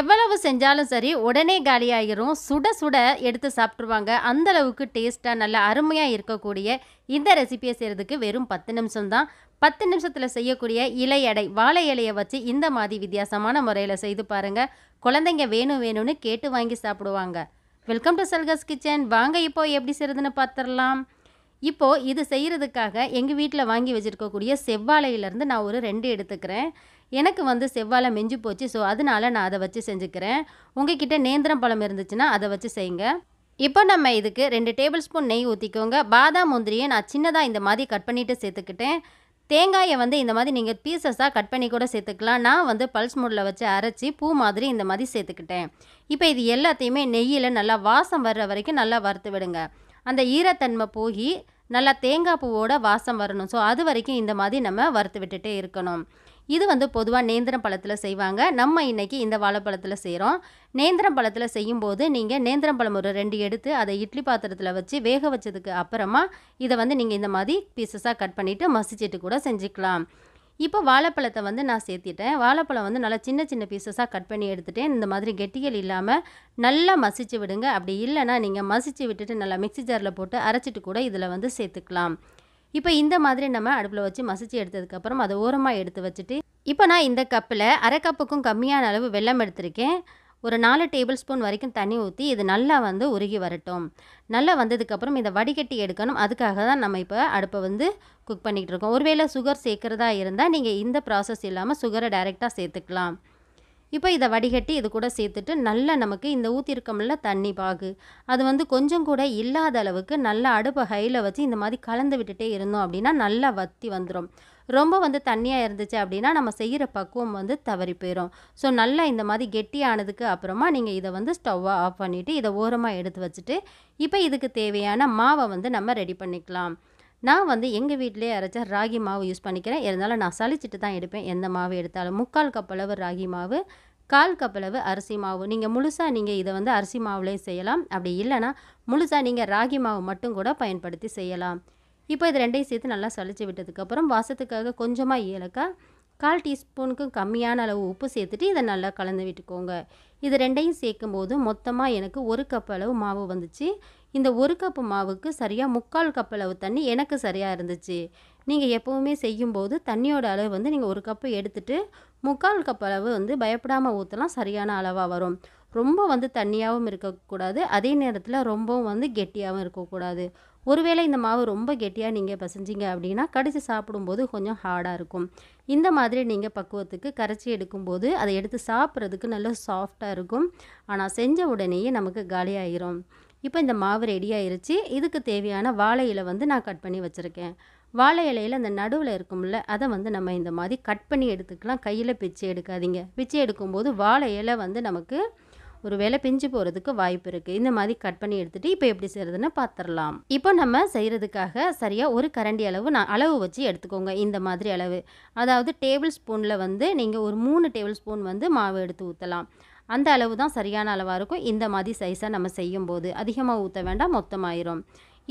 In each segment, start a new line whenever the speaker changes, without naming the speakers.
எவ்வளவு செஞ்சாலும் சரி உடனே காலியாகிரும் சுட சுட எடுத்து சாப்பிட்ருவாங்க அந்தளவுக்கு டேஸ்ட்டாக நல்லா அருமையாக இருக்கக்கூடிய இந்த ரெசிபியை செய்கிறதுக்கு வெறும் பத்து நிமிஷம் தான் பத்து நிமிஷத்தில் செய்யக்கூடிய இலை எடை வாழை இலையை வச்சு இந்த மாதிரி வித்தியாசமான முறையில் செய்து பாருங்கள் குழந்தைங்க வேணும் வேணும்னு கேட்டு வாங்கி சாப்பிடுவாங்க வெல்கம் டு சல்கஸ் கிச்சன் வாங்க இப்போ எப்படி செய்கிறதுன்னு பார்த்துடலாம் இப்போது இது செய்கிறதுக்காக எங்கள் வீட்டில் வாங்கி வச்சுருக்கக்கூடிய செவ்வாழையிலேருந்து நான் ஒரு ரெண்டு எடுத்துக்கிறேன் எனக்கு வந்து செவ்வாழை மெஞ்சு போச்சு ஸோ அதனால நான் அதை வச்சு செஞ்சுக்கிறேன் கிட்டே நேந்திரம் பழம் இருந்துச்சுன்னா அதை வச்சு செய்யுங்க இப்போ நம்ம இதுக்கு ரெண்டு டேபிள் ஸ்பூன் நெய் ஊற்றிக்கோங்க பாதாம் முந்திரியை நான் சின்னதாக இந்த மாதிரி கட் பண்ணிவிட்டு சேர்த்துக்கிட்டேன் தேங்காயை வந்து இந்த மாதிரி நீங்கள் பீசஸாக கட் பண்ணி கூட சேர்த்துக்கலாம் நான் வந்து பல்ஸ் மூடில் வச்சு அரைச்சி பூ மாதிரி இந்த மாதிரி சேர்த்துக்கிட்டேன் இப்போ இது எல்லாத்தையுமே நெய்யில் நல்லா வாசம் வர்ற வரைக்கும் நல்லா வறுத்து விடுங்க அந்த ஈரத்தன்மை போய் நல்லா தேங்காய் பூவோட வாசம் வரணும் ஸோ அது வரைக்கும் இந்த மாதிரி நம்ம வறுத்து விட்டுட்டே இருக்கணும் இது வந்து பொதுவாக நேந்திரம் பழத்தில் செய்வாங்க நம்ம இன்றைக்கி இந்த வாழைப்பழத்தில் செய்கிறோம் நேந்திரம் பழத்தில் செய்யும்போது நீங்கள் நேந்திரம் பழம் ஒரு ரெண்டு எடுத்து அதை இட்லி பாத்திரத்தில் வச்சு வேக வச்சதுக்கு அப்புறமா இதை வந்து நீங்கள் இந்த மாதிரி பீசஸாக கட் பண்ணிவிட்டு மசிச்சுட்டு கூட செஞ்சுக்கலாம் இப்போ வாழைப்பழத்தை வந்து நான் சேர்த்திட்டேன் வாழைப்பழம் வந்து நல்லா சின்ன சின்ன பீசஸாக கட் பண்ணி எடுத்துகிட்டேன் இந்த மாதிரி கெட்டிகள் இல்லாமல் நல்லா மசிச்சு விடுங்க அப்படி இல்லைனா நீங்கள் மசிச்சு விட்டுட்டு நல்லா மிக்சி ஜாரில் போட்டு அரைச்சிட்டு கூட இதில் வந்து சேர்த்துக்கலாம் இப்போ இந்த மாதிரி நம்ம அடுப்பில் வச்சு மசிச்சு எடுத்ததுக்கப்புறம் அதை ஓரமாக எடுத்து வச்சுட்டு இப்போ நான் இந்த கப்பில் அரை கப்புக்கும் கம்மியான அளவு வெள்ளம் எடுத்திருக்கேன் ஒரு நாலு டேபிள் ஸ்பூன் வரைக்கும் தண்ணி ஊற்றி இது நல்லா வந்து உருகி வரட்டும் நல்லா வந்ததுக்கப்புறம் இதை வடிகட்டி எடுக்கணும் அதுக்காக தான் நம்ம இப்போ அடுப்பை வந்து குக் பண்ணிக்கிட்டு இருக்கோம் ஒருவேளை சுகர் சேர்க்குறதா இருந்தால் நீங்கள் இந்த ப்ராசஸ் இல்லாமல் சுகரை டைரெக்டாக சேர்த்துக்கலாம் இப்போ இதை வடிகட்டி இது கூட சேர்த்துட்டு நல்லா நமக்கு இந்த ஊற்றிருக்கமில்ல தண்ணி பாகு அது வந்து கொஞ்சம் கூட இல்லாத அளவுக்கு நல்லா அடுப்பை ஹையில் வச்சு இந்த மாதிரி கலந்து விட்டுட்டே இருந்தோம் அப்படின்னா நல்லா வத்தி வந்துடும் ரொம்ப வந்து தண்ணியாக இருந்துச்சு அப்படின்னா நம்ம செய்கிற பக்குவம் வந்து தவறி போயிடும் ஸோ நல்லா இந்த மாதிரி கெட்டியானதுக்கு அப்புறமா நீங்கள் இதை வந்து ஸ்டவ்வை ஆஃப் பண்ணிவிட்டு இதை ஓரமாக எடுத்து வச்சுட்டு இப்போ இதுக்கு தேவையான மாவை வந்து நம்ம ரெடி பண்ணிக்கலாம் நான் வந்து எங்கள் வீட்டிலே அரைச்ச ராகி மாவு யூஸ் பண்ணிக்கிறேன் இருந்தாலும் நான் சளிச்சிட்டு தான் எடுப்பேன் எந்த மாவு எடுத்தாலும் முக்கால் கப் அளவு ராகி மாவு கால் கப் அளவு அரிசி மாவு நீங்கள் முழுசாக நீங்கள் இதை வந்து அரிசி மாவுலேயும் செய்யலாம் அப்படி இல்லைனா முழுசாக நீங்கள் ராகி மாவு மட்டும் கூட பயன்படுத்தி செய்யலாம் இப்போ இது ரெண்டையும் சேர்த்து நல்லா சளிச்சு விட்டதுக்கப்புறம் வாசத்துக்காக கொஞ்சமாக ஏலக்காய் கால் டீஸ்பூனுக்கும் கம்மியான அளவு உப்பு சேர்த்துட்டு இதை நல்லா கலந்து விட்டுக்கோங்க இது ரெண்டையும் சேர்க்கும் போது மொத்தமாக எனக்கு ஒரு கப் அளவு மாவு வந்துச்சு இந்த ஒரு கப் மாவுக்கு சரியாக முக்கால் கப் அளவு தண்ணி எனக்கு சரியாக இருந்துச்சு நீங்கள் எப்போவுமே செய்யும்போது தண்ணியோட அளவு வந்து நீங்கள் ஒரு கப்பு எடுத்துட்டு முக்கால் கப் அளவு வந்து பயப்படாமல் ஊற்றலாம் சரியான அளவாக வரும் ரொம்ப வந்து தண்ணியாகவும் இருக்கக்கூடாது அதே நேரத்தில் ரொம்பவும் வந்து கெட்டியாகவும் இருக்கக்கூடாது ஒருவேளை இந்த மாவு ரொம்ப கெட்டியாக நீங்கள் பசைஞ்சிங்க அப்படின்னா கடித்து சாப்பிடும்போது கொஞ்சம் ஹார்டாக இருக்கும் இந்த மாதிரி நீங்கள் பக்குவத்துக்கு கரைச்சி எடுக்கும்போது அதை எடுத்து சாப்பிட்றதுக்கு நல்ல சாஃப்டாக இருக்கும் ஆனால் செஞ்ச உடனேயே நமக்கு காலியாயிரும் இப்போ இந்த மாவு ரெடி ஆயிருச்சு இதுக்கு தேவையான வாழை இலை வந்து நான் கட் பண்ணி வச்சுருக்கேன் வாழை இலையில் அந்த நடுவில் இருக்கும்ல அதை வந்து நம்ம இந்த மாதிரி கட் பண்ணி எடுத்துக்கலாம் கையில் பிச்சு எடுக்காதீங்க பிச்சு எடுக்கும்போது வாழை இலை வந்து நமக்கு ஒரு வேலை பிஞ்சு போகிறதுக்கு வாய்ப்பு இருக்குது இந்த மாதிரி கட் பண்ணி எடுத்துகிட்டு இப்போ எப்படி செய்கிறதுன்னு பார்த்துடலாம் இப்போ நம்ம செய்கிறதுக்காக சரியாக ஒரு கரண்டி அளவு நான் அளவு வச்சு எடுத்துக்கோங்க இந்த மாதிரி அளவு அதாவது டேபிள் ஸ்பூனில் வந்து நீங்கள் ஒரு மூணு டேபிள் ஸ்பூன் வந்து மாவு எடுத்து ஊற்றலாம் அந்த அளவு தான் சரியான அளவாக இருக்கும் இந்த மாதிரி சைஸாக நம்ம செய்யும்போது அதிகமாக ஊற்ற வேண்டாம் மொத்தமாயிரும்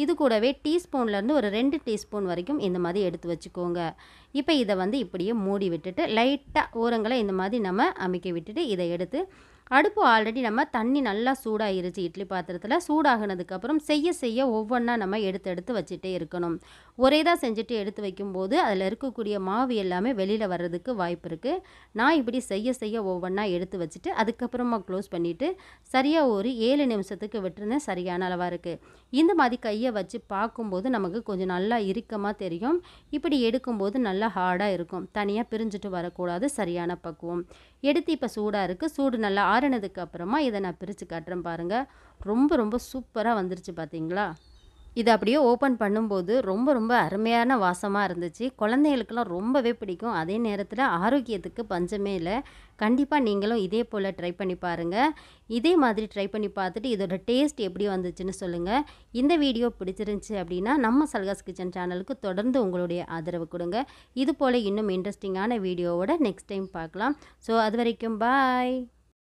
இது கூடவே டீஸ்பூன்லேருந்து ஒரு ரெண்டு டீஸ்பூன் வரைக்கும் இந்த மாதிரி எடுத்து வச்சுக்கோங்க இப்போ இதை வந்து இப்படியே மூடி விட்டுட்டு லைட்டாக ஓரங்களை இந்த மாதிரி நம்ம அமைக்க விட்டுட்டு இதை எடுத்து அடுப்பு ஆல்ரெடி நம்ம தண்ணி நல்லா சூடாகிருச்சு இட்லி பாத்திரத்தில் சூடாகினதுக்கப்புறம் செய்ய செய்ய ஒவ்வொன்றா நம்ம எடுத்து எடுத்து வச்சுட்டே இருக்கணும் ஒரே தான் செஞ்சுட்டு எடுத்து வைக்கும்போது அதில் இருக்கக்கூடிய மாவு எல்லாமே வெளியில் வர்றதுக்கு வாய்ப்பு இருக்குது நான் இப்படி செய்ய செய்ய ஒவ்வொன்றா எடுத்து வச்சுட்டு அதுக்கப்புறமா க்ளோஸ் பண்ணிவிட்டு சரியாக ஒரு ஏழு நிமிஷத்துக்கு விட்டுருந்தேன் சரியான அளவாக இருக்குது இந்த மாதிரி கையை வச்சு பார்க்கும்போது நமக்கு கொஞ்சம் நல்லா இறுக்கமாக தெரியும் இப்படி எடுக்கும்போது நல்லா ஹார்டாக இருக்கும் தனியாக பிரிஞ்சுட்டு வரக்கூடாது சரியான பக்குவம் எடுத்து இப்போ சூடாக இருக்குது சூடு நல்லா ஆறுனதுக்கு அப்புறமா இதை நான் பிரித்து காட்டுறேன் பாருங்கள் ரொம்ப ரொம்ப சூப்பராக வந்துருச்சு பார்த்தீங்களா இது அப்படியே ஓப்பன் பண்ணும்போது ரொம்ப ரொம்ப அருமையான வாசமாக இருந்துச்சு குழந்தைகளுக்கெல்லாம் ரொம்பவே பிடிக்கும் அதே நேரத்தில் ஆரோக்கியத்துக்கு பஞ்சமே இல்லை கண்டிப்பாக நீங்களும் இதே போல் ட்ரை பண்ணி பாருங்கள் இதே மாதிரி ட்ரை பண்ணி பார்த்துட்டு இதோட டேஸ்ட் எப்படி வந்துச்சுன்னு சொல்லுங்கள் இந்த வீடியோ பிடிச்சிருந்துச்சி அப்படின்னா நம்ம சல்காஸ் கிச்சன் சேனலுக்கு தொடர்ந்து உங்களுடைய ஆதரவு கொடுங்க இது போல் இன்னும் இன்ட்ரெஸ்டிங்கான வீடியோவோட நெக்ஸ்ட் டைம் பார்க்கலாம் ஸோ அது வரைக்கும் பாய்